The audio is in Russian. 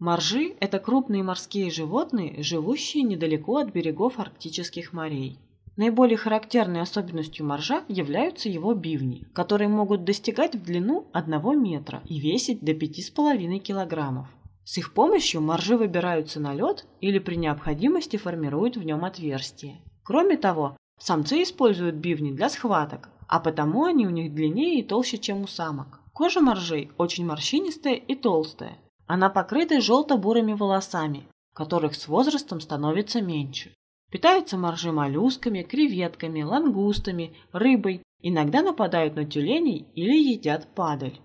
Моржи – это крупные морские животные, живущие недалеко от берегов арктических морей. Наиболее характерной особенностью моржа являются его бивни, которые могут достигать в длину 1 метра и весить до 5,5 килограммов. С их помощью моржи выбираются на лед или при необходимости формируют в нем отверстие. Кроме того, самцы используют бивни для схваток, а потому они у них длиннее и толще, чем у самок. Кожа моржей очень морщинистая и толстая, она покрыта желто-бурыми волосами, которых с возрастом становится меньше. Питается моржи моллюсками, креветками, лангустами, рыбой, иногда нападают на тюленей или едят падаль.